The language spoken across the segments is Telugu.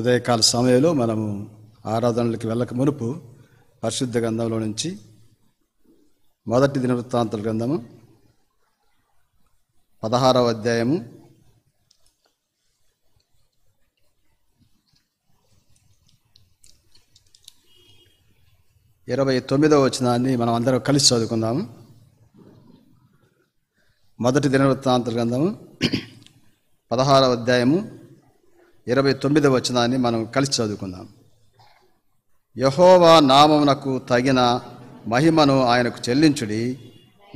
ఉదయకాల సమయంలో మనము ఆరాధనలకు వెళ్ళక మునుపు పరిశుద్ధ గ్రంథంలో నుంచి మొదటి దినవృత్తాంతల గ్రంథము పదహారవ అధ్యాయము ఇరవై తొమ్మిదవ వచనాన్ని మనం అందరం కలిసి చదువుకుందాము మొదటి దినవృత్తాంతల గ్రంథము పదహారవ అధ్యాయము ఇరవై తొమ్మిదవ వచనాన్ని మనం కలిసి చదువుకుందాం యహోవా నామమునకు తగిన మహిమను ఆయనకు చెల్లించుడి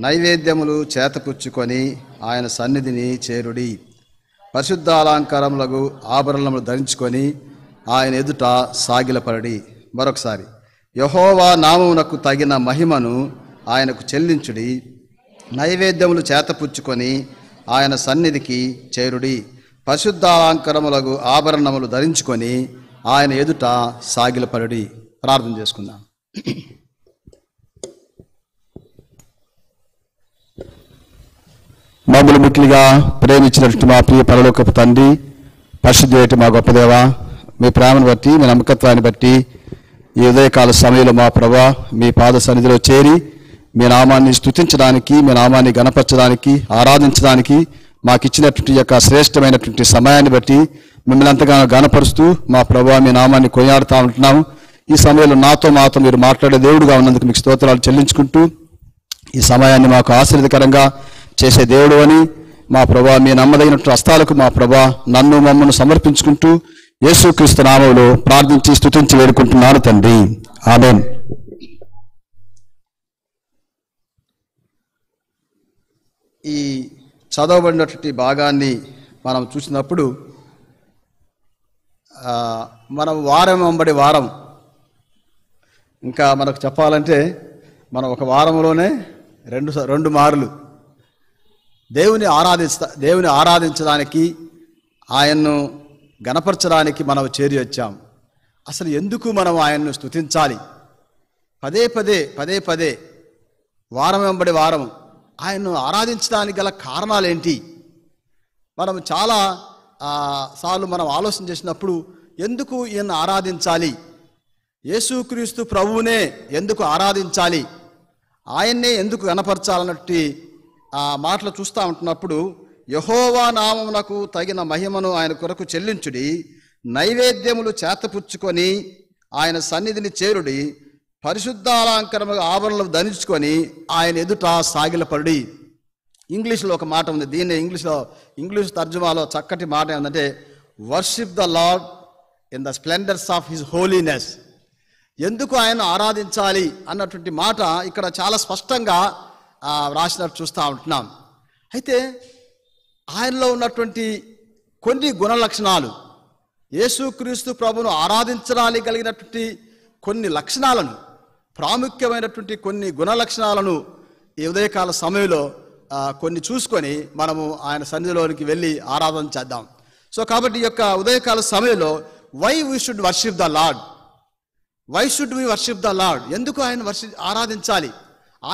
నైవేద్యములు చేతపుచ్చుకొని ఆయన సన్నిధిని చేరుడి అలంకారములకు ఆభరణములు ధరించుకొని ఆయన ఎదుట సాగిలపడి మరొకసారి యహోవా నామమునకు తగిన మహిమను ఆయనకు చెల్లించుడి నైవేద్యములు చేతపుచ్చుకొని ఆయన సన్నిధికి చేరుడి పశుద్ధాలంకరములకు ఆభరణములు ధరించుకొని ఆయన ఎదుట సాగిలపరుడి ప్రార్థన చేసుకుందాం మమ్మల్ని ముట్లుగా ప్రేమించినట్టు మా ప్రియ పరలోకపు తండ్రి పరిశుద్ధి మా గొప్పదేవ మీ ప్రేమను బట్టి మీ నమ్మకత్వాన్ని బట్టి ఈ ఉదయకాల సమయంలో మా ప్రభా మీ పాద సన్నిధిలో చేరి మీ నామాన్ని స్థుతించడానికి మీ నామాన్ని గణపరచడానికి ఆరాధించడానికి మాకు ఇచ్చినటువంటి యొక్క శ్రేష్టమైనటువంటి సమయాన్ని బట్టి మిమ్మల్ని అంతగానో గణపరుస్తూ మా ప్రభావ మీ నామాన్ని కొనియాడుతూ ఉంటున్నాము ఈ సమయంలో నాతో మాతో మీరు మాట్లాడే దేవుడుగా ఉన్నందుకు మీకు స్తోత్రాలు చెల్లించుకుంటూ ఈ సమయాన్ని మాకు ఆశీర్దకరంగా చేసే దేవుడు అని మా ప్రభా మీ నమ్మదగినట్టు అస్తాలకు మా ప్రభా నన్ను మమ్మను సమర్పించుకుంటూ యేసుక్రీస్తు నామంలో ప్రార్థించి స్థుతించి వేడుకుంటున్నాను తండ్రి ఆమెన్ ఈ చదవబడినటువంటి భాగాన్ని మనం చూసినప్పుడు మనం వారం వెంబడి వారం ఇంకా మనకు చెప్పాలంటే మనం ఒక వారంలోనే రెండు రెండు మార్లు దేవుని ఆరాధిస్తా దేవుని ఆరాధించడానికి ఆయన్ను గణపరచడానికి మనం చేరి వచ్చాం అసలు ఎందుకు మనం ఆయన్ను స్థుతించాలి పదే పదే పదే పదే వారం వెంబడి వారం ఆయన్ను ఆరాధించడానికి గల కారణాలేంటి మనం చాలా సార్లు మనం ఆలోచన చేసినప్పుడు ఎందుకు ఈయన ఆరాధించాలి యేసుక్రీస్తు ప్రభువునే ఎందుకు ఆరాధించాలి ఆయన్నే ఎందుకు కనపరచాలన్నట్టు మాటలు చూస్తూ ఉంటున్నప్పుడు యహోవా నామమునకు తగిన మహిమను ఆయన కొరకు చెల్లించుడి నైవేద్యములు చేతపుచ్చుకొని ఆయన సన్నిధిని చేరుడి పరిశుద్ధాలంకరము ఆభరణలు ధరించుకొని ఆయన ఎదుట సాగిలపడి ఇంగ్లీష్లో ఒక మాట ఉంది దీన్ని ఇంగ్లీష్లో ఇంగ్లీష్ తర్జుమాలో చక్కటి మాట ఏంటంటే worship the Lord in the splendours of his holiness ఎందుకు ఆయన ఆరాధించాలి అన్నటువంటి మాట ఇక్కడ చాలా స్పష్టంగా రాసినట్టు చూస్తూ ఉంటున్నాం అయితే ఆయనలో ఉన్నటువంటి కొన్ని గుణ లక్షణాలు యేసుక్రీస్తు ప్రభును ఆరాధించడానికి కలిగినటువంటి కొన్ని లక్షణాలను ప్రాముఖ్యమైనటువంటి కొన్ని గుణలక్షణాలను ఈ ఉదయకాల సమయంలో కొన్ని చూసుకొని మనము ఆయన సన్నిధిలోనికి వెళ్ళి ఆరాధన చేద్దాం సో కాబట్టి ఈ యొక్క ఉదయకాల సమయంలో why we should worship the Lord why should we worship the Lord ఎందుకు ఆయన వర్షి ఆరాధించాలి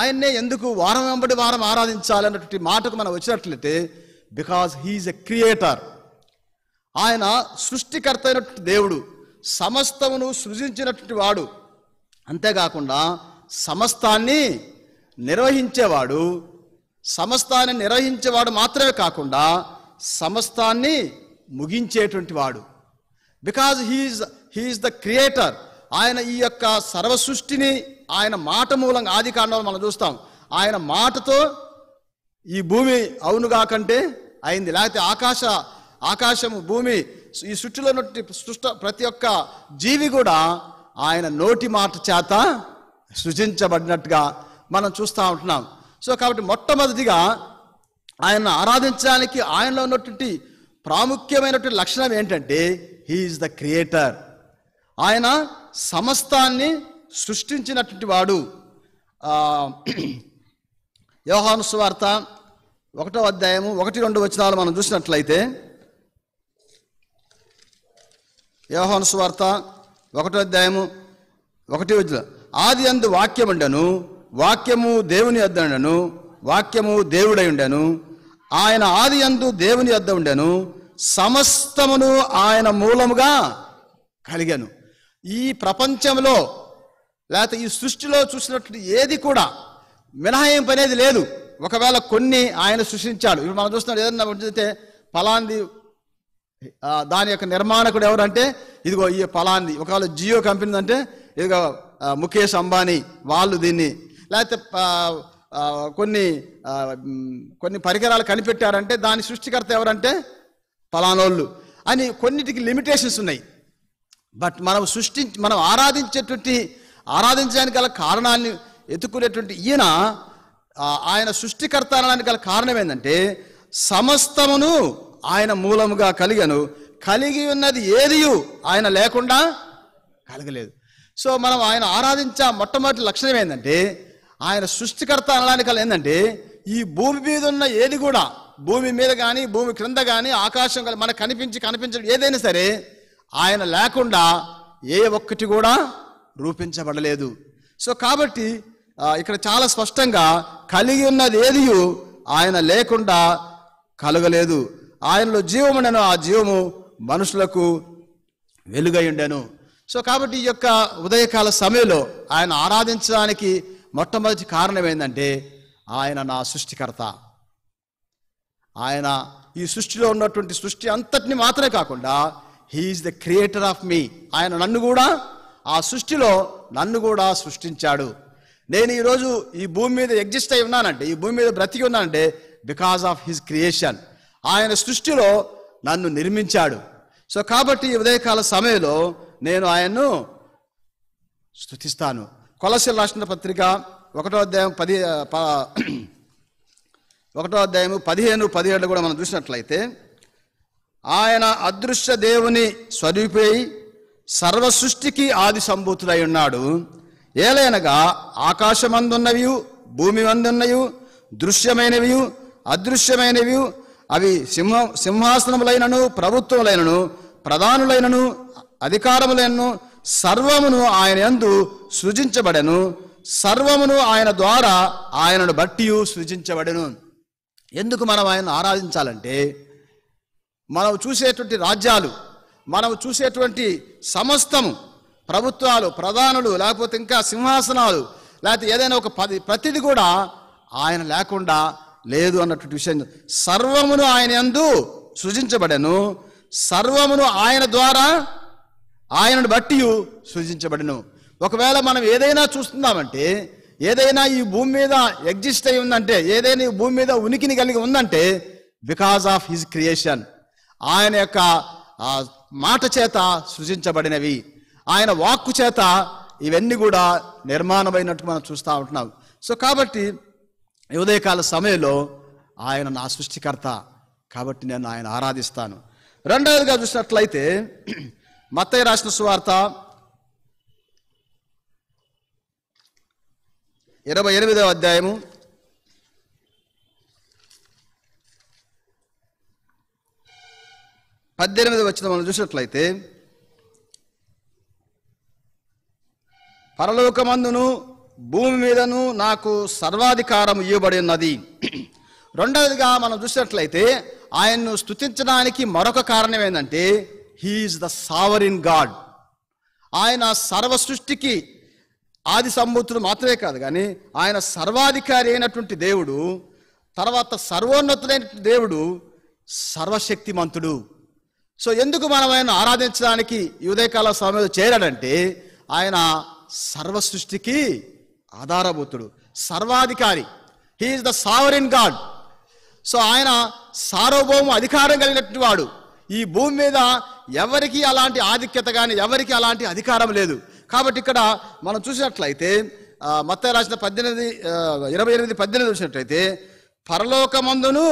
ఆయన్నే ఎందుకు వారం వెంబడి వారం ఆరాధించాలి అన్నటువంటి మాటకు మనం వచ్చినట్లయితే బికాజ్ హీఈస్ ఎ క్రియేటర్ ఆయన సృష్టికర్త అయినటువంటి దేవుడు సమస్తమును సృజించినటువంటి వాడు అంతేకాకుండా సమస్తాన్ని నిర్వహించేవాడు సమస్తాన్ని నిర్వహించేవాడు మాత్రమే కాకుండా సమస్తాన్ని ముగించేటువంటి వాడు because he is he is the creator ఆయన ఈ యొక్క సర్వ సృష్టిని ఆయన మాట మూలంగా ఆది కాండంలో మనం చూస్తాం ఆయన మాటతో ఈ భూమి అవునుగా కంటే అయింది లేకపోతే ఆకాశ ఆకాశము భూమి ఈ సృష్టిలో సృష్ట ప్రతి ఒక్క జీవి కూడా ఆయన నోటి మాట చేత సృజించబడినట్టుగా మనం చూస్తూ ఉంటున్నాం సో కాబట్టి మొట్టమొదటిగా ఆయన ఆరాధించడానికి ఆయనలో ఉన్నటువంటి ప్రాముఖ్యమైనటువంటి లక్షణం ఏంటంటే హీఈస్ ద క్రియేటర్ ఆయన సమస్తాన్ని సృష్టించినటువంటి వాడు యోహాను సువార్త ఒకటో అధ్యాయము ఒకటి రెండు వచనాలు మనం చూసినట్లయితే యోహాను సువార్త ఒకటో అధ్యాయము ఒకటి వచ్చిన ఆది అందు వాక్యముండను వాక్యము దేవుని వద్ద ఉండను వాక్యము దేవుడై ఉండను ఆయన ఆది అందు దేవుని వద్ద ఉండను సమస్తమును ఆయన మూలముగా కలిగాను ఈ ప్రపంచంలో లేకపోతే ఈ సృష్టిలో చూసినట్లు ఏది కూడా మినహాయింపు అనేది లేదు ఒకవేళ కొన్ని ఆయన సృష్టించాడు ఇప్పుడు మనం చూస్తున్నాడు ఏదన్నా ఉంటే పలాంది దాని యొక్క నిర్మాణకుడు ఎవరంటే ఇదిగో ఈ ఫలాన్ని ఒకవేళ జియో కంపెనీ అంటే ఇదిగో ముఖేష్ అంబానీ వాళ్ళు దీన్ని లేకపోతే కొన్ని కొన్ని పరికరాలు కనిపెట్టారంటే దాని సృష్టికర్త ఎవరంటే ఫలానోళ్ళు అని కొన్నిటికి లిమిటేషన్స్ ఉన్నాయి బట్ మనం సృష్టించి మనం ఆరాధించేటువంటి ఆరాధించడానికి గల కారణాన్ని ఎత్తుకునేటువంటి ఈయన ఆయన సృష్టికర్త అనడానికి గల కారణం ఏంటంటే సమస్తమును ఆయన మూలముగా కలిగను కలిగి ఉన్నది ఏదియు ఆయన లేకుండా కలగలేదు సో మనం ఆయన ఆరాధించే మొట్టమొదటి లక్షణం ఏంటంటే ఆయన సృష్టికర్త అనడానికి ఏంటంటే ఈ భూమి మీద ఉన్న ఏది కూడా భూమి మీద కానీ భూమి క్రింద కానీ ఆకాశం కానీ మనకు కనిపించి కనిపించడం ఏదైనా సరే ఆయన లేకుండా ఏ ఒక్కటి కూడా రూపించబడలేదు సో కాబట్టి ఇక్కడ చాలా స్పష్టంగా కలిగి ఉన్నది ఏదియు ఆయన లేకుండా కలగలేదు ఆయనలో జీవమునను ఆ జీవము మనుషులకు వెలుగై ఉండెను సో కాబట్టి ఈ యొక్క ఉదయకాల సమయంలో ఆయన ఆరాధించడానికి మొట్టమొదటి కారణం ఏంటంటే ఆయన నా సృష్టికర్త ఆయన ఈ సృష్టిలో ఉన్నటువంటి సృష్టి అంతటిని మాత్రమే కాకుండా he is the creator of me ఆయన నన్ను కూడా ఆ సృష్టిలో నన్ను కూడా సృష్టించాడు నేను ఈరోజు ఈ భూమి మీద ఎగ్జిస్ట్ అయి ఉన్నానంటే ఈ భూమి మీద బ్రతికి ఉన్నానంటే బికాస్ ఆఫ్ హిస్ క్రియేషన్ ఆయన సృష్టిలో నన్ను నిర్మించాడు సో కాబట్టి ఈ ఉదయకాల సమయంలో నేను ఆయన్ను స్థుతిస్తాను కొలసి రాసిన పత్రిక ఒకటో అధ్యాయం పది ఒకటో అధ్యాయం పదిహేను పదిహేడు కూడా మనం చూసినట్లయితే ఆయన అదృశ్య దేవుని స్వరూపై సర్వ సృష్టికి ఆది సంభూతుడై ఉన్నాడు ఏలైనగా ఆకాశమందున్నవి భూమి మందున్నవి దృశ్యమైనవి అదృశ్యమైనవి అవి సింహ సింహాసనములైనను ప్రభుత్వములైనను ప్రధానులైనను అధికారములైనను సర్వమును ఆయన ఎందు సృజించబడెను సర్వమును ఆయన ద్వారా ఆయనను బట్టి సృజించబడెను ఎందుకు మనం ఆయన ఆరాధించాలంటే మనం చూసేటువంటి రాజ్యాలు మనం చూసేటువంటి సమస్తము ప్రభుత్వాలు ప్రధానులు లేకపోతే ఇంకా సింహాసనాలు లేకపోతే ఏదైనా ఒక పది ప్రతిది కూడా ఆయన లేకుండా లేదు అన్నటువంటి విషయం సర్వమును ఆయన ఎందు సృజించబడను సర్వమును ఆయన ద్వారా ఆయనను బట్టి సృజించబడను ఒకవేళ మనం ఏదైనా చూస్తున్నామంటే ఏదైనా ఈ భూమి మీద ఎగ్జిస్ట్ అయి ఉందంటే ఏదైనా ఈ భూమి మీద ఉనికిని కలిగి ఉందంటే బికాజ్ ఆఫ్ హిజ్ క్రియేషన్ ఆయన యొక్క మాట చేత సృజించబడినవి ఆయన వాక్కు చేత ఇవన్నీ కూడా నిర్మాణమైనట్టు మనం చూస్తూ ఉంటున్నాం సో కాబట్టి ఉదయకాల సమయంలో ఆయన నా సృష్టికర్త కాబట్టి నేను ఆయన ఆరాధిస్తాను రెండవదిగా చూసినట్లయితే మత్తయ్య రాసిన సువార్త ఇరవై ఎనిమిదవ అధ్యాయము పద్దెనిమిది వచ్చిన మనం చూసినట్లయితే పరలోకమందును భూమి మీదను నాకు సర్వాధికారం ఇవ్వబడి ఉన్నది రెండవదిగా మనం చూసినట్లయితే ఆయన్ను స్థుతించడానికి మరొక కారణం ఏంటంటే హీఈస్ ద సావరిన్ గాడ్ ఆయన సర్వ సృష్టికి ఆది సంబూతుడు మాత్రమే కాదు కానీ ఆయన సర్వాధికారి అయినటువంటి దేవుడు తర్వాత సర్వోన్నతుడైన దేవుడు సర్వశక్తిమంతుడు సో ఎందుకు మనం ఆయన ఆరాధించడానికి యుదయకాల స్వామి చేరాడంటే ఆయన సర్వ సృష్టికి ఆధారభూతుడు సర్వాధికారి he is the sovereign God so ఆయన సార్వభౌమ అధికారం కలిగినటువంటి వాడు ఈ భూమి మీద ఎవరికి అలాంటి ఆధిక్యత కానీ ఎవరికి అలాంటి అధికారం లేదు కాబట్టి ఇక్కడ మనం చూసినట్లయితే మత్త రాసిన పద్దెనిమిది ఇరవై ఎనిమిది పద్దెనిమిది చూసినట్లయితే పరలోకమందును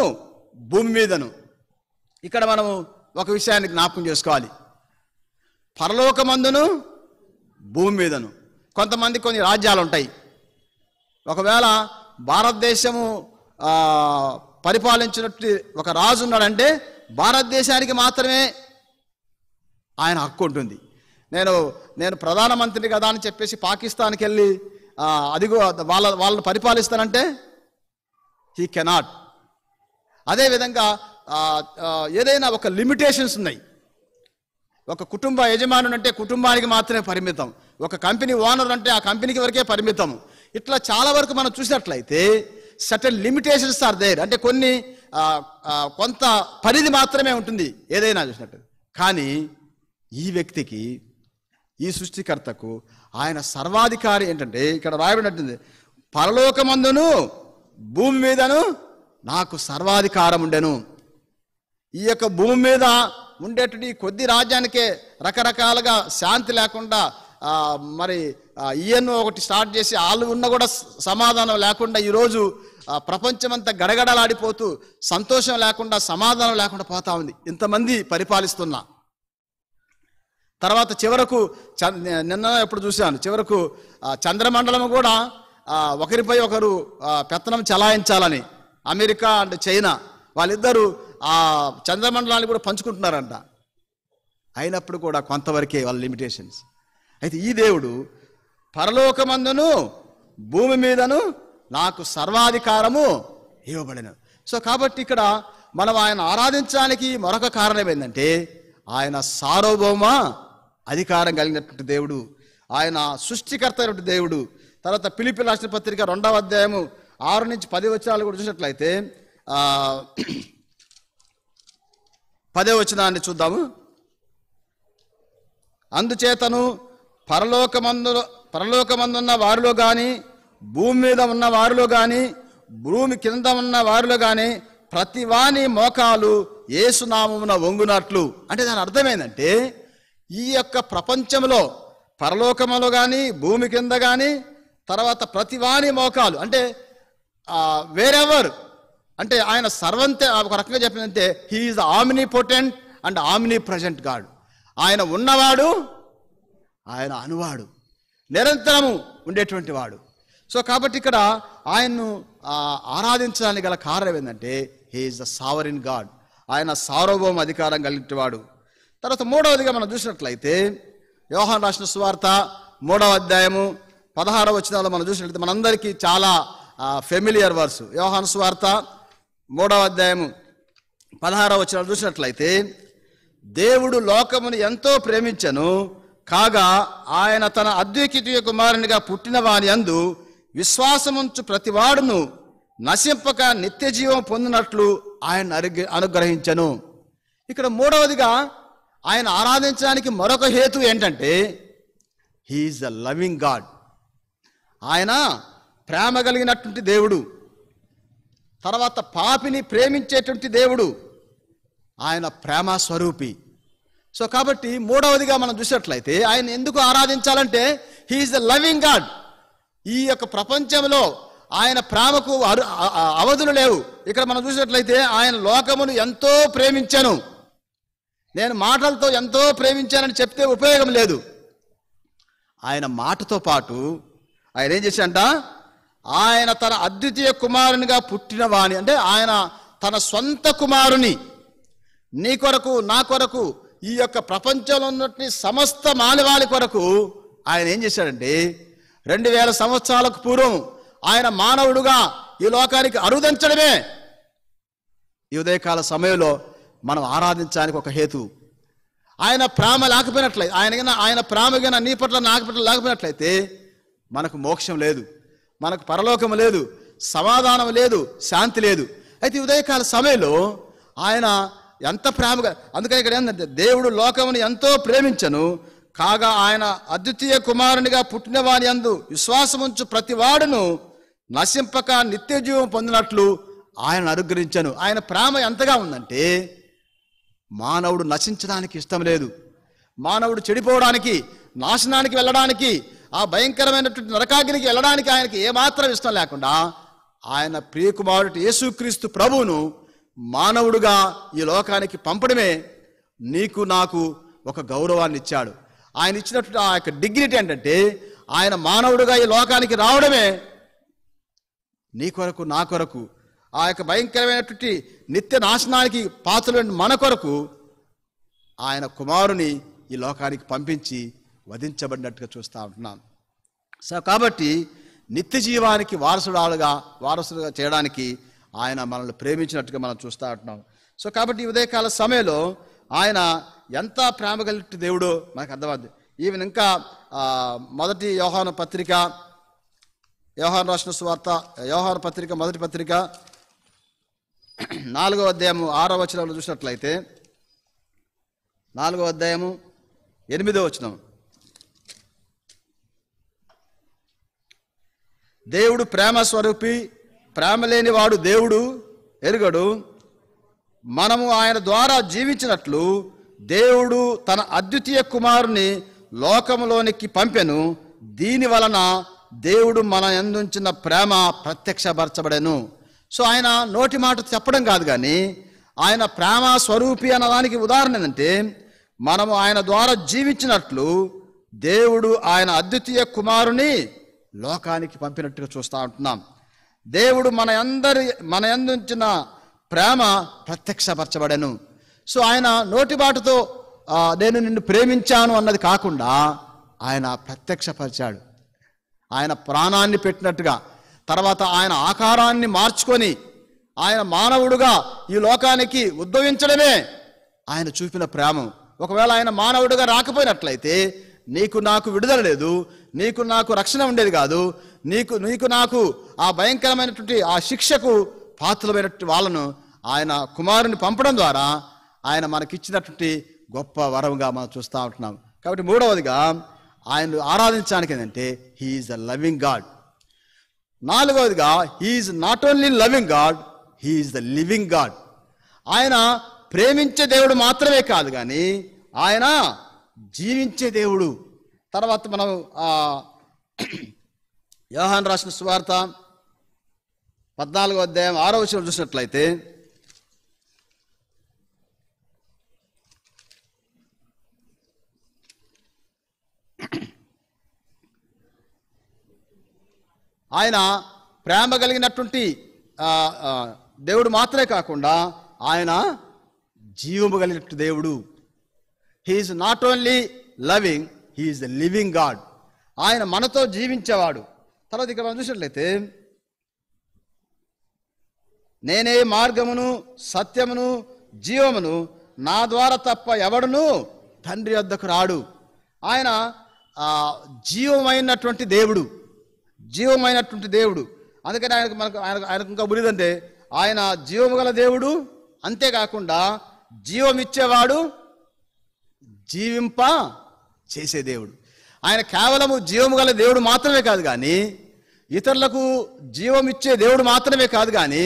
భూమి మీదను ఇక్కడ మనము ఒక విషయాన్ని జ్ఞాపకం చేసుకోవాలి పరలోకమందును భూమి మీదను కొంతమంది కొన్ని రాజ్యాలు ఉంటాయి ఒకవేళ భారతదేశము పరిపాలించినట్టు ఒక రాజు ఉన్నాడంటే భారతదేశానికి మాత్రమే ఆయన హక్కు ఉంటుంది నేను నేను ప్రధానమంత్రి కదా అని చెప్పేసి పాకిస్తాన్కి వెళ్ళి అదిగో వాళ్ళ వాళ్ళని పరిపాలిస్తానంటే హీ కెనాట్ అదేవిధంగా ఏదైనా ఒక లిమిటేషన్స్ ఉన్నాయి ఒక కుటుంబ యజమానుడు అంటే కుటుంబానికి మాత్రమే పరిమితం ఒక కంపెనీ ఓనర్ అంటే ఆ కంపెనీకి వరకే పరిమితం ఇట్లా చాలా వరకు మనం చూసినట్లయితే సటన్ లిమిటేషన్స్ ఆర్ దేర్ అంటే కొన్ని కొంత పరిధి మాత్రమే ఉంటుంది ఏదైనా చూసినట్టు కానీ ఈ వ్యక్తికి ఈ సృష్టికర్తకు ఆయన సర్వాధికారి ఏంటంటే ఇక్కడ రాయబడినట్టుంది పరలోకమందును భూమి మీదను నాకు సర్వాధికారం ఉండెను ఈ యొక్క భూమి మీద ఉండేటువంటి కొద్ది రాజ్యానికే రకరకాలుగా శాంతి లేకుండా మరి ఈఎన్ఓ ఒకటి స్టార్ట్ చేసి వాళ్ళు ఉన్న కూడా సమాధానం లేకుండా ఈరోజు ప్రపంచమంతా గడగడలాడిపోతూ సంతోషం లేకుండా సమాధానం లేకుండా పోతా ఉంది ఇంతమంది పరిపాలిస్తున్నా తర్వాత చివరకు నిన్న ఎప్పుడు చూశాను చివరకు చంద్రమండలం కూడా ఒకరిపై ఒకరు పెత్తనం చలాయించాలని అమెరికా అండ్ చైనా వాళ్ళిద్దరూ ఆ చంద్రమండలాన్ని కూడా పంచుకుంటున్నారంట అయినప్పుడు కూడా కొంతవరకే వాళ్ళ లిమిటేషన్స్ అయితే ఈ దేవుడు పరలోకమందును భూమి మీదను నాకు సర్వాధికారము ఇవ్వబడిను సో కాబట్టి ఇక్కడ మనం ఆయన ఆరాధించడానికి మరొక కారణం ఏంటంటే ఆయన సార్వభౌమ అధికారం కలిగినటువంటి దేవుడు ఆయన సృష్టికర్త అయినటువంటి దేవుడు తర్వాత పిలిపి రాసిన పత్రిక రెండవ అధ్యాయము ఆరు నుంచి పది వచనాలు కూడా చూసినట్లయితే పదే వచనాన్ని చూద్దాము అందుచేతను పరలోకమందులో పరలోకమందున్న వారిలో కానీ భూమి మీద ఉన్న వారిలో కానీ భూమి కింద ఉన్న వారిలో కానీ ప్రతి వాని మోకాలు ఏసునామమున వంగునట్లు అంటే దాని అర్థమేందంటే ఈ యొక్క ప్రపంచంలో పరలోకములో కానీ భూమి కింద కానీ తర్వాత ప్రతి వాని మోకాలు అంటే వేరెవర్ అంటే ఆయన సర్వంతే ఒక రకంగా చెప్పిందంటే he is omnipotent and omnipresent God ఆయన ఉన్నవాడు ఆయన అనువాడు నిరంతరము ఉండేటువంటి వాడు సో కాబట్టి ఇక్కడ ఆయన్ను ఆరాధించడానికి గల కారణం ఏంటంటే హీఈస్ ద సావరిన్ గాడ్ ఆయన సార్వభౌమ అధికారం కలిగినవాడు తర్వాత మూడవదిగా మనం చూసినట్లయితే వ్యవహార రాష్ట్ర స్వార్థ మూడవ అధ్యాయము పదహారవ వచ్చినాలో మనం చూసినట్లయితే మనందరికీ చాలా ఫెమిలియర్ వర్స్ వ్యవహార స్వార్థ మూడవ అధ్యాయము పదహారవ వచ్చిన చూసినట్లయితే దేవుడు లోకమును ఎంతో ప్రేమించను కాగా ఆయన తన అద్వైకితీయ కుమారునిగా పుట్టిన వాని అందు విశ్వాసముంచు ప్రతివాడును నశింపక నిత్య జీవం పొందినట్లు ఆయన అనుగ్రహించను ఇక్కడ మూడవదిగా ఆయన ఆరాధించడానికి మరొక హేతు ఏంటంటే హీఈస్ అ లవింగ్ గాడ్ ఆయన ప్రేమ కలిగినటువంటి దేవుడు తర్వాత పాపిని ప్రేమించేటువంటి దేవుడు ఆయన ప్రేమ స్వరూపి సో కాబట్టి మూడవదిగా మనం చూసినట్లయితే ఆయన ఎందుకు ఆరాధించాలంటే హీఈస్ ద లవింగ్ గాడ్ ఈ యొక్క ప్రపంచంలో ఆయన ప్రేమకు అవధులు లేవు ఇక్కడ మనం చూసినట్లయితే ఆయన లోకమును ఎంతో ప్రేమించాను నేను మాటలతో ఎంతో ప్రేమించానని చెప్తే ఉపయోగం లేదు ఆయన మాటతో పాటు ఆయన ఏం చేశాడంట ఆయన తన అద్వితీయ కుమారునిగా పుట్టినవాణి అంటే ఆయన తన సొంత కుమారుని నీ కొరకు నా కొరకు ఈ యొక్క ప్రపంచంలో ఉన్నటువంటి సమస్త మానవాళి కొరకు ఆయన ఏం చేశాడంటే రెండు వేల సంవత్సరాలకు పూర్వం ఆయన మానవుడుగా ఈ లోకానికి అరుదంచడమే ఈ ఉదయకాల సమయంలో మనం ఆరాధించడానికి ఒక హేతు ఆయన ప్రేమ లేకపోయినట్లయితే ఆయన ఆయన ప్రేమ నీ పట్ల నాకు పట్ల లేకపోయినట్లయితే మనకు మోక్షం లేదు మనకు పరలోకం లేదు సమాధానం లేదు శాంతి లేదు అయితే ఉదయకాల సమయంలో ఆయన ఎంత ప్రేమగా అందుకని ఇక్కడ ఏంటంటే దేవుడు లోకమును ఎంతో ప్రేమించను కాగా ఆయన అద్వితీయ కుమారునిగా పుట్టిన వాని అందు విశ్వాసముంచు ప్రతి వాడును నశింపక నిత్య జీవం పొందినట్లు ఆయన అనుగ్రహించను ఆయన ప్రేమ ఎంతగా ఉందంటే మానవుడు నశించడానికి ఇష్టం లేదు మానవుడు చెడిపోవడానికి నాశనానికి వెళ్ళడానికి ఆ భయంకరమైనటువంటి నరకాగ్నికి వెళ్ళడానికి ఆయనకి ఏమాత్రం ఇష్టం లేకుండా ఆయన ప్రియకుమారుడు యేసుక్రీస్తు ప్రభువును మానవుడుగా ఈ లోకానికి పంపడమే నీకు నాకు ఒక గౌరవాన్ని ఇచ్చాడు ఆయన ఇచ్చినటువంటి ఆ యొక్క డిగ్నిటీ ఏంటంటే ఆయన మానవుడుగా ఈ లోకానికి రావడమే నీ కొరకు నా కొరకు ఆ యొక్క భయంకరమైనటువంటి నిత్య నాశనానికి పాత్రలు మన కొరకు ఆయన కుమారుని ఈ లోకానికి పంపించి వధించబడినట్టుగా చూస్తూ ఉంటున్నాను సో కాబట్టి నిత్య జీవానికి వారసుడాలుగా వారసుడుగా చేయడానికి ఆయన మనల్ని ప్రేమించినట్టుగా మనం చూస్తూ ఉంటున్నాం సో కాబట్టి ఉదయకాల సమయంలో ఆయన ఎంత ప్రేమ కలిగి దేవుడు మనకు అర్థమవుతుంది ఈవెన్ ఇంకా మొదటి వ్యవహార పత్రిక వ్యవహార రాసిన సువార్త వ్యవహార పత్రిక మొదటి పత్రిక నాలుగో అధ్యాయము ఆరో వచనంలో చూసినట్లయితే నాలుగో అధ్యాయము ఎనిమిదో వచనం దేవుడు ప్రేమ స్వరూపి ప్రేమ లేనివాడు దేవుడు ఎరుగడు మనము ఆయన ద్వారా జీవించినట్లు దేవుడు తన అద్వితీయ కుమారుని లోకంలోనికి పంపెను దీని వలన దేవుడు మన ఎందుంచిన ప్రేమ ప్రత్యక్షపరచబడెను సో ఆయన నోటి మాట చెప్పడం కాదు కానీ ఆయన ప్రేమ స్వరూపి అన్నదానికి ఉదాహరణ ఏంటంటే మనము ఆయన ద్వారా జీవించినట్లు దేవుడు ఆయన అద్వితీయ కుమారుని లోకానికి పంపినట్టుగా చూస్తూ ఉంటున్నాం దేవుడు మన అందరి మన ఎందుంచిన ప్రేమ ప్రత్యక్షపరచబడను సో ఆయన నోటిబాటుతో నేను నిన్ను ప్రేమించాను అన్నది కాకుండా ఆయన ప్రత్యక్షపరిచాడు ఆయన ప్రాణాన్ని పెట్టినట్టుగా తర్వాత ఆయన ఆకారాన్ని మార్చుకొని ఆయన మానవుడుగా ఈ లోకానికి ఉద్భవించడమే ఆయన చూపిన ప్రేమ ఒకవేళ ఆయన మానవుడుగా రాకపోయినట్లయితే నీకు నాకు విడుదల లేదు నీకు నాకు రక్షణ ఉండేది కాదు నీకు నీకు నాకు ఆ భయంకరమైనటువంటి ఆ శిక్షకు పాత్రలమైనటువంటి వాళ్ళను ఆయన కుమారుని పంపడం ద్వారా ఆయన మనకిచ్చినటువంటి గొప్ప వరంగా మనం చూస్తూ ఉంటున్నాం కాబట్టి మూడవదిగా ఆయన ఆరాధించడానికి ఏంటంటే హీఈస్ అ లవింగ్ గాడ్ నాలుగవదిగా he is not only loving God he is the living God ఆయన ప్రేమించే దేవుడు మాత్రమే కాదు కానీ ఆయన జీవించే దేవుడు తర్వాత మనం యోహాన్ రాసిన సువార్త పద్నాలుగో అధ్యాయం ఆరో వచనం చూసినట్లయితే ఆయన ప్రేమ కలిగినటువంటి దేవుడు మాత్రమే కాకుండా ఆయన జీవము కలిగినట్టు దేవుడు he is not only loving he is the living God ఆయన మనతో జీవించేవాడు తర్వాత ఇక్కడ మనం చూసినట్లయితే నేనే మార్గమును సత్యమును జీవమును నా ద్వారా తప్ప ఎవడును తండ్రి వద్దకు రాడు ఆయన జీవమైనటువంటి దేవుడు జీవమైనటువంటి దేవుడు అందుకని ఆయనకు మనకు ఆయన ఆయనకు ఇంకా ఉనిదంటే ఆయన జీవము గల దేవుడు అంతేకాకుండా జీవమిచ్చేవాడు జీవింప చేసే దేవుడు ఆయన కేవలము జీవము గల దేవుడు మాత్రమే కాదు కానీ ఇతరులకు జీవం ఇచ్చే దేవుడు మాత్రమే కాదు కానీ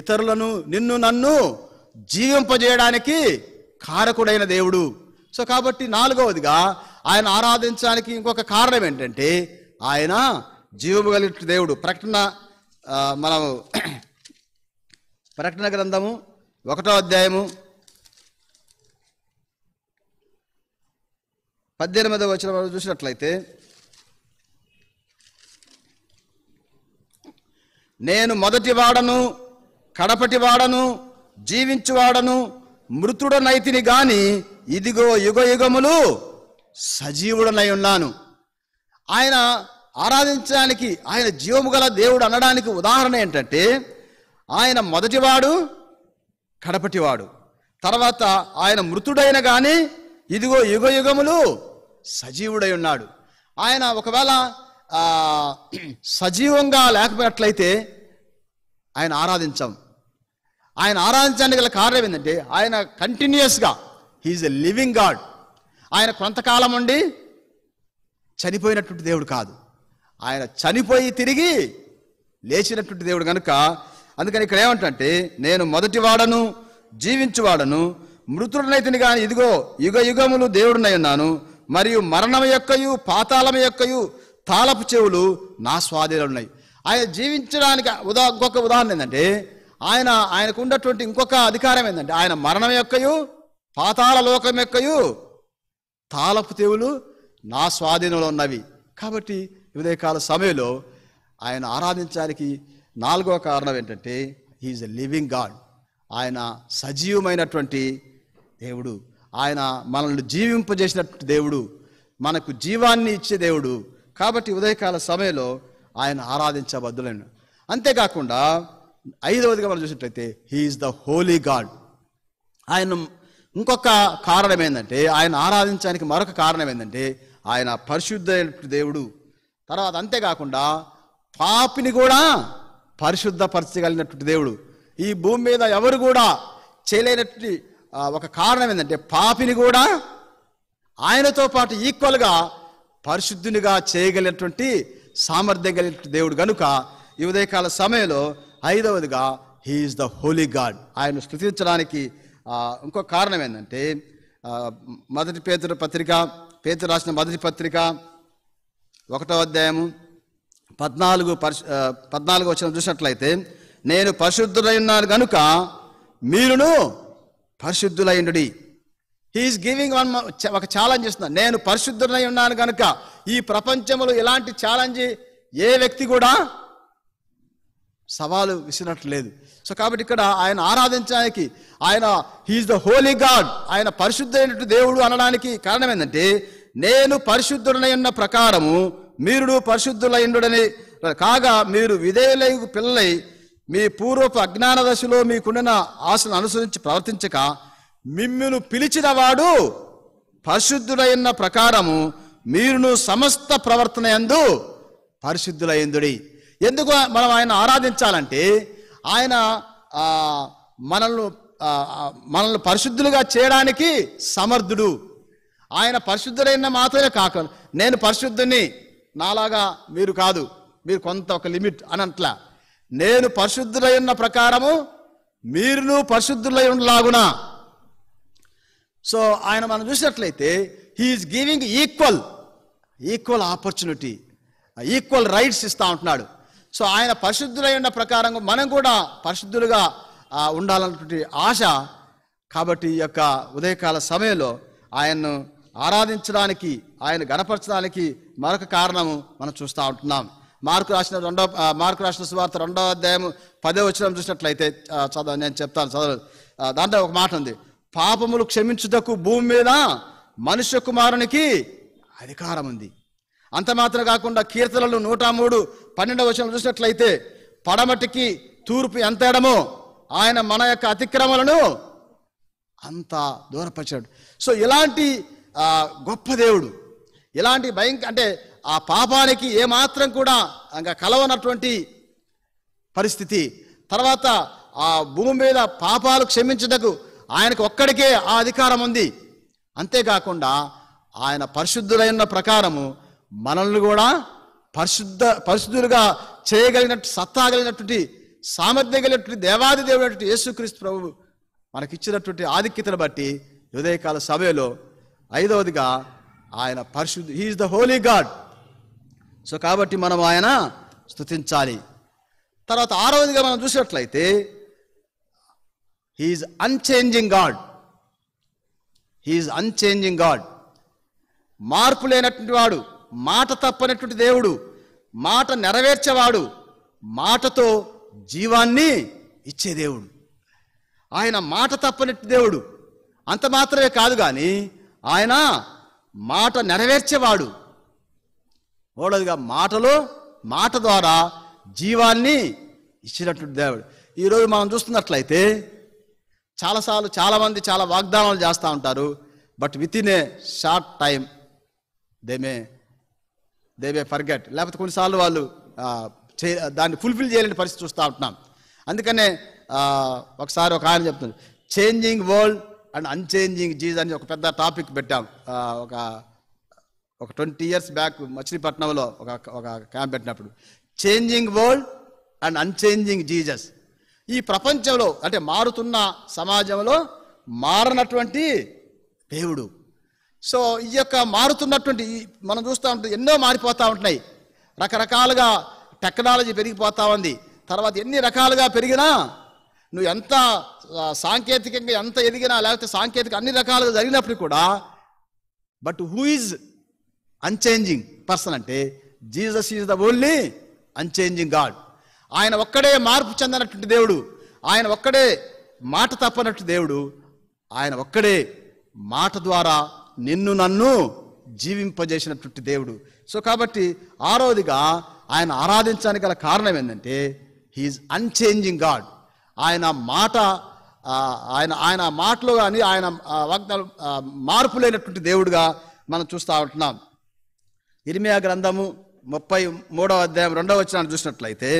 ఇతరులను నిన్ను నన్ను జీవింపజేయడానికి కారకుడైన దేవుడు సో కాబట్టి నాలుగవదిగా ఆయన ఆరాధించడానికి ఇంకొక కారణం ఏంటంటే ఆయన జీవము కలిగిన దేవుడు ప్రకటన మనము ప్రకటన గ్రంథము ఒకటో అధ్యాయము పద్దెనిమిదవ వచ్చిన చూసినట్లయితే నేను మొదటివాడను కడపటివాడను జీవించువాడను మృతుడనైతిని గాని ఇదిగో యుగ యుగములు సజీవుడనై ఉన్నాను ఆయన ఆరాధించడానికి ఆయన జీవము గల దేవుడు అనడానికి ఉదాహరణ ఏంటంటే ఆయన మొదటివాడు కడపటివాడు తర్వాత ఆయన మృతుడైన కానీ ఇదిగో యుగ యుగములు సజీవుడై ఉన్నాడు ఆయన ఒకవేళ సజీవంగా లేకపోయినట్లయితే ఆయన ఆరాధించాం ఆయన ఆరాధించడానికి గల కారణం ఏంటంటే ఆయన కంటిన్యూస్గా హీఈస్ ఎ లివింగ్ గాడ్ ఆయన కొంతకాలం ఉండి చనిపోయినటువంటి దేవుడు కాదు ఆయన చనిపోయి తిరిగి లేచినటువంటి దేవుడు కనుక అందుకని ఇక్కడ ఏమంటే నేను మొదటివాడను జీవించువాడను మృతుడినైతిని కానీ ఇదిగో యుగ యుగములు దేవుడునై ఉన్నాను మరియు మరణం యొక్కయు పాతాళం యొక్కయు తాళపు చెవులు నా స్వాధీనంలో ఉన్నాయి ఆయన జీవించడానికి ఉదా ఇంకొక ఉదాహరణ ఏంటంటే ఆయన ఆయనకు ఉన్నటువంటి ఇంకొక అధికారం ఏంటంటే ఆయన మరణం యొక్కయు పాతాల లోకం యొక్కయు తాళపు తెవులు నా స్వాధీనంలో ఉన్నవి కాబట్టి ఉదయకాల సమయంలో ఆయన ఆరాధించడానికి నాలుగవ కారణం ఏంటంటే ఈజ్ ఎ లివింగ్ గాడ్ ఆయన సజీవమైనటువంటి దేవుడు ఆయన మనల్ని జీవింపజేసినట్టు దేవుడు మనకు జీవాన్ని ఇచ్చే దేవుడు కాబట్టి ఉదయకాల సమయంలో ఆయన ఆరాధించబద్దులను అంతేకాకుండా ఐదవదిగా మనం చూసినట్లయితే హీఈస్ ద హోలీ గాడ్ ఆయన ఇంకొక కారణం ఏంటంటే ఆయన ఆరాధించడానికి మరొక కారణం ఏంటంటే ఆయన పరిశుద్ధ దేవుడు తర్వాత అంతేకాకుండా పాపిని కూడా పరిశుద్ధపరచగలిగినటువంటి దేవుడు ఈ భూమి మీద ఎవరు కూడా చేయలేనటువంటి ఒక కారణం ఏంటంటే పాపిని కూడా ఆయనతో పాటు ఈక్వల్గా పరిశుద్ధునిగా చేయగలిగినటువంటి సామర్థ్యం కలిగిన దేవుడు కనుక ఈ ఉదయకాల సమయంలో ఐదవదిగా హీఈస్ ద హోలీ గాడ్ ఆయన స్థుతించడానికి ఇంకో కారణం ఏంటంటే మొదటి పేతురు పత్రిక పేతు రాసిన మొదటి పత్రిక ఒకటో అధ్యాయము పద్నాలుగు పరిశు పద్నాలుగు వచ్చిన చూసినట్లయితే నేను పరిశుద్ధులై ఉన్నాను కనుక మీరును పరిశుద్ధులైనడి హీఈస్ గివింగ్ వన్ ఒక ఛాలెంజ్ ఇస్తున్నాను నేను పరిశుద్ధుడై ఉన్నాను కనుక ఈ ప్రపంచంలో ఇలాంటి ఛాలెంజ్ ఏ వ్యక్తి కూడా సవాలు విసినట్లు లేదు సో కాబట్టి ఇక్కడ ఆయన ఆరాధించడానికి ఆయన హీఈస్ ద హోలీ గాడ్ ఆయన పరిశుద్ధైనట్టు దేవుడు అనడానికి కారణం ఏంటంటే నేను పరిశుద్ధుడనై ఉన్న ప్రకారము మీరుడు పరిశుద్ధులైండుడని కాగా మీరు విధేయులై పిల్లలై మీ పూర్వపు అజ్ఞాన దశలో మీకున్న ఆశను అనుసరించి ప్రవర్తించక మిమ్మును పిలిచినవాడు పరిశుద్ధుడైన ప్రకారము మీరును సమస్త ప్రవర్తన ఎందు పరిశుద్ధులైందుడి ఎందుకు మనం ఆయన ఆరాధించాలంటే ఆయన మనల్ని మనల్ని పరిశుద్ధులుగా చేయడానికి సమర్థుడు ఆయన పరిశుద్ధులైన మాత్రమే కాక నేను పరిశుద్ధుని నాలాగా మీరు కాదు మీరు కొంత ఒక లిమిట్ అనంట్లా నేను పరిశుద్ధులై ప్రకారము మీరును పరిశుద్ధులై ఉండలాగునా సో ఆయన మనం చూసినట్లయితే he is giving equal equal opportunity equal rights ఇస్తూ ఉంటున్నాడు సో ఆయన పరిశుద్ధులై ఉన్న ప్రకారం మనం కూడా పరిశుద్ధులుగా ఉండాలన్నటువంటి ఆశ కాబట్టి ఈ యొక్క ఉదయకాల సమయంలో ఆయన్ను ఆరాధించడానికి ఆయన గణపరచడానికి మరొక కారణము మనం చూస్తూ ఉంటున్నాం మార్కు రాసిన రెండో మార్కు రాసిన సువార్త రెండో అధ్యాయం పదే వచ్చిన చూసినట్లయితే చదవ నేను చెప్తాను చదవ దాంట్లో ఒక మాట ఉంది పాపములు క్షమించుటకు భూమి మీద మనుష్య కుమారునికి అధికారం ఉంది అంత మాత్రం కాకుండా కీర్తనలు నూట మూడు పన్నెండవ వచనం చూసినట్లయితే పడమటికి తూర్పు ఎంత ఎడమో ఆయన మన యొక్క అతిక్రమలను అంత దూరపరిచాడు సో ఇలాంటి గొప్ప దేవుడు ఇలాంటి భయంకర అంటే ఆ పాపానికి ఏమాత్రం కూడా ఇంకా కలవనటువంటి పరిస్థితి తర్వాత ఆ భూమి మీద పాపాలు క్షమించటకు ఆయనకు ఒక్కడికే ఆ అధికారం ఉంది అంతేకాకుండా ఆయన పరిశుద్ధులైన ప్రకారము మనల్ని కూడా పరిశుద్ధ పరిశుద్ధులుగా చేయగలిగినట్టు సత్తా కలిగినటువంటి సామర్థ్యం కలిగినటువంటి దేవాది దేవుడు యేసుక్రీస్తు ప్రభు మనకిచ్చినటువంటి ఆధిక్యతను బట్టి ఉదయకాల సభలో ఐదవదిగా ఆయన పరిశుద్ధ he is the holy God so కాబట్టి మనం ఆయన స్థుతించాలి తర్వాత ఆరవదిగా మనం చూసినట్లయితే he is unchanging God he is unchanging God మార్పు లేనటువంటి వాడు మాట తప్పనటువంటి దేవుడు మాట నెరవేర్చేవాడు మాటతో జీవాన్ని ఇచ్చే దేవుడు ఆయన మాట తప్పనట్టు దేవుడు అంత మాత్రమే కాదు కానీ ఆయన మాట నెరవేర్చేవాడు ఓడదుగా మాటలో మాట ద్వారా జీవాన్ని ఇచ్చినటువంటి దేవుడు ఈరోజు మనం చూస్తున్నట్లయితే చాలాసార్లు చాలామంది చాలా వాగ్దానాలు చేస్తూ ఉంటారు but within a short time they may they may forget లేకపోతే కొన్నిసార్లు వాళ్ళు చే దాన్ని ఫుల్ఫిల్ చేయలేని పరిస్థితి చూస్తూ ఉంటున్నాం అందుకనే ఒకసారి ఒక ఆయన చెప్తున్నారు changing world and unchanging Jesus అని ఒక పెద్ద టాపిక్ పెట్టాం ఒక ఒక ట్వంటీ ఇయర్స్ బ్యాక్ మచిలీపట్నంలో ఒక ఒక క్యాంప్ పెట్టినప్పుడు changing world and unchanging Jesus ఈ ప్రపంచంలో అంటే మారుతున్న సమాజంలో మారనటువంటి దేవుడు సో ఈ యొక్క మారుతున్నటువంటి మనం చూస్తూ ఉంటుంది ఎన్నో మారిపోతూ ఉంటున్నాయి రకరకాలుగా టెక్నాలజీ పెరిగిపోతూ ఉంది తర్వాత ఎన్ని రకాలుగా పెరిగినా నువ్వు ఎంత సాంకేతికంగా ఎంత ఎదిగినా లేకపోతే సాంకేతిక అన్ని రకాలుగా జరిగినప్పుడు కూడా but who is unchanging person అంటే Jesus is the only unchanging God ఆయన ఒక్కడే మార్పు చెందనటువంటి దేవుడు ఆయన ఒక్కడే మాట తప్పనట్టు దేవుడు ఆయన ఒక్కడే మాట ద్వారా నిన్ను నన్ను జీవింపజేసినటువంటి దేవుడు సో కాబట్టి ఆరోదిగా ఆయన ఆరాధించడానికి గల కారణం ఏంటంటే హీఈస్ అన్చేంజింగ్ గాడ్ ఆయన మాట ఆయన ఆయన మాటలో కానీ ఆయన వాగ్దాలు మార్పు లేనటువంటి దేవుడుగా మనం చూస్తూ ఉంటున్నాం ఇరిమియా గ్రంథము ముప్పై మూడవ అధ్యాయం రెండవ వచ్చినాన్ని చూసినట్లయితే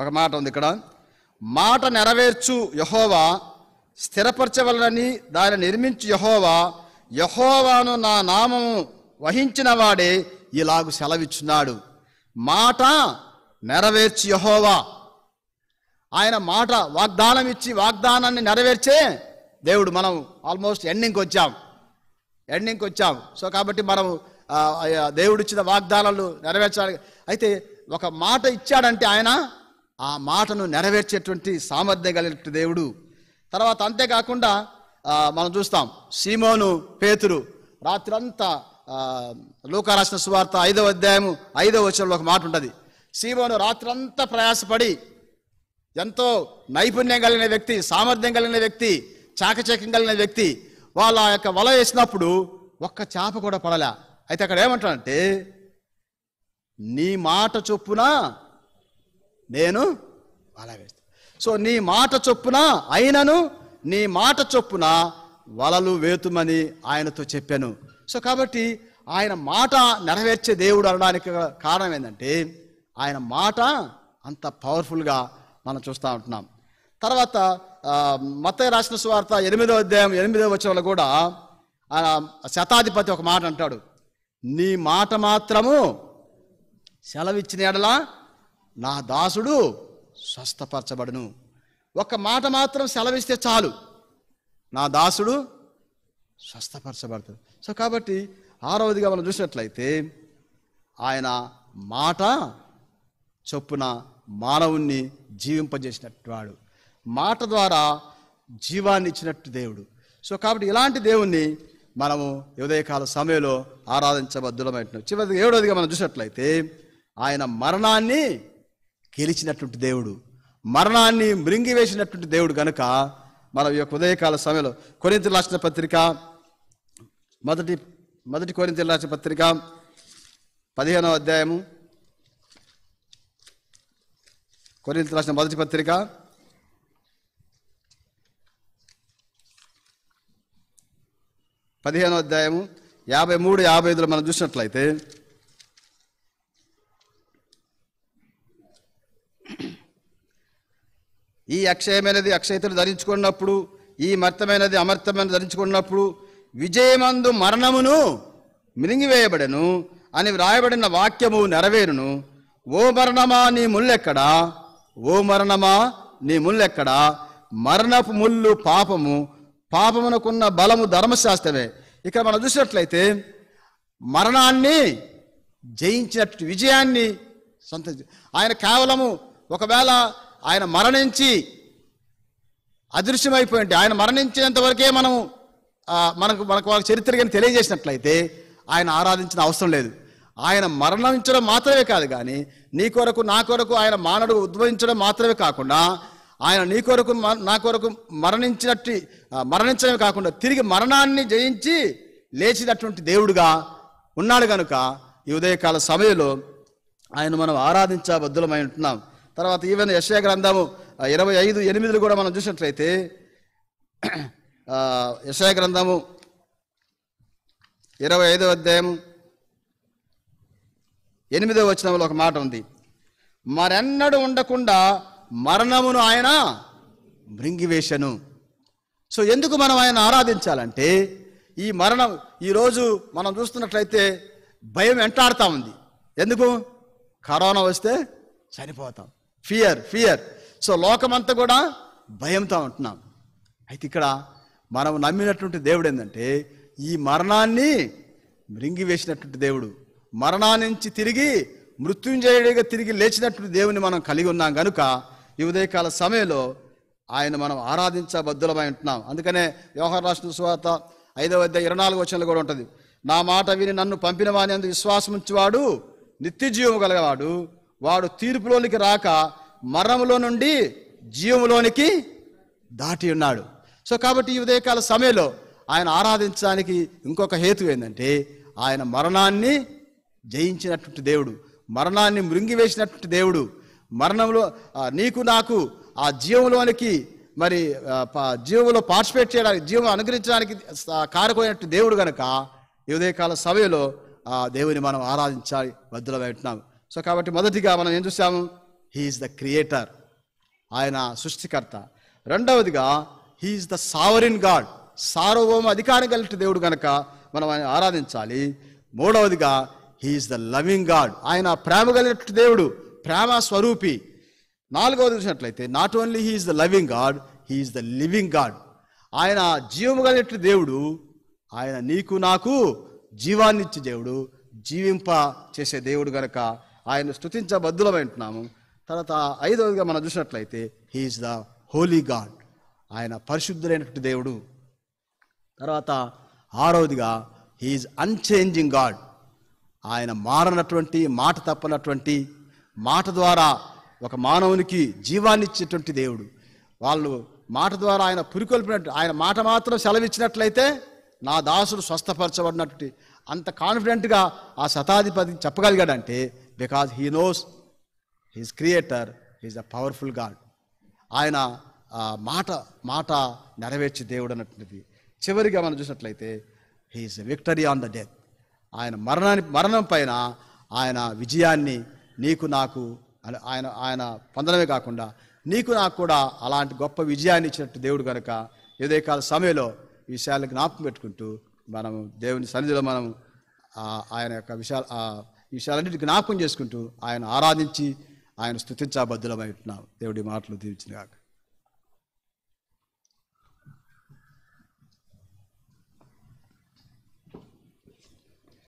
ఒక మాట ఉంది ఇక్కడ మాట నెరవేర్చు యహోవా స్థిరపరచవలనని దాన్ని నిర్మించు యహోవా యహోవాను నా నామము వహించిన వాడే ఇలాగు సెలవిచ్చున్నాడు మాట నెరవేర్చు యహోవా ఆయన మాట వాగ్దానం ఇచ్చి వాగ్దానాన్ని నెరవేర్చే దేవుడు మనం ఆల్మోస్ట్ ఎండింగ్కి వచ్చాం ఎండింగ్కి వచ్చాం సో కాబట్టి మనం దేవుడిచ్చిన వాగ్దానాలు నెరవేర్చాలి అయితే ఒక మాట ఇచ్చాడంటే ఆయన ఆ మాటను నెరవేర్చేటువంటి సామర్థ్యం కలిగిన దేవుడు తర్వాత అంతేకాకుండా మనం చూస్తాం సీమోను పేతురు రాత్రంతా లోకా రాసిన సువార్త ఐదవ అధ్యాయము ఐదవ వచనంలో ఒక మాట ఉంటుంది సీమోను రాత్రంతా ప్రయాసపడి ఎంతో నైపుణ్యం కలిగిన వ్యక్తి సామర్థ్యం కలిగిన వ్యక్తి చాకచక్యం కలిగిన వ్యక్తి వాళ్ళ యొక్క వల వేసినప్పుడు ఒక్క చేప కూడా పడలే అయితే అక్కడ ఏమంటాడంటే నీ మాట చొప్పున నేను వల సో నీ మాట చొప్పున అయినను నీ మాట చొప్పున వలలు వేతుమని ఆయనతో చెప్పాను సో కాబట్టి ఆయన మాట నెరవేర్చే దేవుడు అనడానికి కారణం ఏంటంటే ఆయన మాట అంత పవర్ఫుల్గా మనం చూస్తూ ఉంటున్నాం తర్వాత మత రాసిన స్వార్త ఎనిమిదో అధ్యాయం ఎనిమిదో వచ్చేవాళ్ళు కూడా శతాధిపతి ఒక మాట అంటాడు నీ మాట మాత్రము సెలవిచ్చిన ఎడలా నా దాసుడు స్వస్థపరచబడును ఒక మాట మాత్రం సెలవిస్తే చాలు నా దాసుడు స్వస్థపరచబడతాడు సో కాబట్టి ఆరవదిగా మనం చూసినట్లయితే ఆయన మాట చొప్పున మానవుణ్ణి జీవింపజేసినట్టు వాడు మాట ద్వారా జీవాన్ని ఇచ్చినట్టు దేవుడు సో కాబట్టి ఇలాంటి దేవుణ్ణి మనము ఉదయకాల సమయంలో ఆరాధించబద్దులమైంటున్నాం చివరి ఏడవదిగా మనం చూసినట్లయితే ఆయన మరణాన్ని గెలిచినటువంటి దేవుడు మరణాన్ని మృంగివేసినటువంటి దేవుడు కనుక మన యొక్క ఉదయకాల సమయంలో కొరింత రాసిన పత్రిక మొదటి మొదటి కొరింత రాసిన పత్రిక పదిహేనవ అధ్యాయము కొరింత రాసిన మొదటి పత్రిక పదిహేనో అధ్యాయము యాభై మూడు యాభై ఐదులో మనం చూసినట్లయితే ఈ అక్షయమైనది అక్షయతను ధరించుకున్నప్పుడు ఈ మర్తమైనది అమర్తమైన ధరించుకున్నప్పుడు విజయమందు మరణమును మిలింగివేయబడను అని వ్రాయబడిన వాక్యము నెరవేరును ఓ మరణమా నీ ముళ్ళెక్కడా ఓ మరణమా నీ ముళ్ళెక్కడా మరణపు ముళ్ళు పాపము పాపమునకున్న బలము ధర్మశాస్త్రమే ఇక్కడ మనం చూసినట్లయితే మరణాన్ని జయించినట్టు విజయాన్ని సొంత ఆయన కేవలము ఒకవేళ ఆయన మరణించి అదృశ్యమైపోయింటే ఆయన మరణించినంతవరకే మనము మనకు మనకు వాళ్ళ చరిత్ర కానీ తెలియజేసినట్లయితే ఆయన ఆరాధించిన అవసరం లేదు ఆయన మరణించడం మాత్రమే కాదు కానీ నీ కొరకు నా కొరకు ఆయన మానవుడు ఉద్భవించడం మాత్రమే కాకుండా ఆయన నీ కొరకు నా కొరకు మరణించినట్టు మరణించడమే కాకుండా తిరిగి మరణాన్ని జయించి లేచినటువంటి దేవుడుగా ఉన్నాడు కనుక ఈ ఉదయకాల సమయంలో ఆయన మనం ఆరాధించబద్ధులమై ఉంటున్నాం తర్వాత ఈవెన్ యశయ గ్రంథము ఇరవై ఐదు ఎనిమిదిలు కూడా మనం చూసినట్లయితే యశయ గ్రంథము ఇరవై ఐదో అధ్యాయం ఎనిమిదో వచనంలో ఒక మాట ఉంది మరెన్నడు ఉండకుండా మరణమును ఆయన మృంగివేశను సో ఎందుకు మనం ఆయన ఆరాధించాలంటే ఈ మరణం ఈరోజు మనం చూస్తున్నట్లయితే భయం వెంటాడుతూ ఉంది ఎందుకు కరోనా వస్తే చనిపోతాం ఫియర్ ఫియర్ సో లోకమంతా కూడా భయంతో ఉంటున్నాం అయితే ఇక్కడ మనం నమ్మినటువంటి దేవుడు ఏంటంటే ఈ మరణాన్ని మృంగివేసినటువంటి దేవుడు మరణాన్నించి తిరిగి మృత్యుంజయుడిగా తిరిగి లేచినటువంటి దేవుని మనం కలిగి ఉన్నాం కనుక ఈ ఉదయకాల సమయంలో ఆయన మనం ఆరాధించబద్దులమై ఉంటున్నాం అందుకనే వ్యవహార రాష్ట్ర స్వాత ఐదవ అధ్యాయ ఇరవై నాలుగు వచనంలో కూడా ఉంటుంది నా మాట విని నన్ను పంపిన వాని అందుకు విశ్వాసం ఉంచేవాడు నిత్య జీవం కలిగేవాడు వాడు తీర్పులోనికి రాక మరణంలో నుండి జీవంలోనికి దాటి ఉన్నాడు సో కాబట్టి ఈ ఉదయకాల సమయంలో ఆయన ఆరాధించడానికి ఇంకొక హేతు ఏంటంటే ఆయన మరణాన్ని జయించినటువంటి దేవుడు మరణాన్ని మృంగివేసినటువంటి దేవుడు మరణంలో నీకు నాకు ఆ జీవంలోనికి మరి జీవంలో పార్టిసిపేట్ చేయడానికి జీవం అనుగ్రహించడానికి కారకమైనట్టు దేవుడు కనుక ఈ ఉదయకాల సమయంలో ఆ దేవుని మనం ఆరాధించాలి బద్దులమై ఉంటున్నాం సో కాబట్టి మొదటిగా మనం ఏం చూసాము హీఈస్ ద క్రియేటర్ ఆయన సృష్టికర్త రెండవదిగా హీఈస్ ద సావరిన్ గాడ్ సార్వభౌమ అధికారం కలిగిన దేవుడు గనక మనం ఆయన ఆరాధించాలి మూడవదిగా హీఈస్ ద లవింగ్ గాడ్ ఆయన ప్రేమ కలిగినట్టు దేవుడు ప్రేమ స్వరూపి నాలుగవది చూసినట్లయితే not only he is the loving God he is the living God ఆయన జీవము కలిగినట్టు దేవుడు ఆయన నీకు నాకు జీవాన్నిచ్చే దేవుడు జీవింప చేసే దేవుడు గనక ఆయన స్థుతించబద్దులమంటున్నాము తర్వాత ఐదవదిగా మనం చూసినట్లయితే హీఈస్ ద హోలీ గాడ్ ఆయన పరిశుద్ధులైనటువంటి దేవుడు తర్వాత ఆరవదిగా హీఈస్ అన్చేంజింగ్ గాడ్ ఆయన మారనటువంటి మాట తప్పనటువంటి మాట ద్వారా ఒక మానవునికి జీవాన్ని ఇచ్చేటువంటి దేవుడు వాళ్ళు మాట ద్వారా ఆయన పురికొల్పినట్టు ఆయన మాట మాత్రం సెలవిచ్చినట్లయితే నా దాసుడు స్వస్థపరచబడినటువంటి అంత కాన్ఫిడెంట్గా ఆ శతాధిపతి చెప్పగలిగాడంటే because he knows he's creator he's a powerful God ఆయన మాట మాట నెరవేర్చే దేవుడు అన్నటువంటిది చివరిగా మనం చూసినట్లయితే he is victory on the death ఆయన మరణాన్ని మరణం పైన ఆయన విజయాన్ని నీకు నాకు ఆయన ఆయన పొందడమే కాకుండా నీకు నాకు కూడా అలాంటి గొప్ప విజయాన్ని ఇచ్చినట్టు దేవుడు కనుక ఏదే కాల సమయంలో ఈ విషయాలకు జ్ఞాపకం పెట్టుకుంటూ మనం దేవుని సన్నిధిలో మనం ఆయన యొక్క విషయాలు విషయాలన్నిటి జ్ఞాపకం చేసుకుంటూ ఆయన ఆరాధించి ఆయన స్థుతించబద్దులమై ఉంటున్నాం దేవుడి మాటలు దీవించిన కాక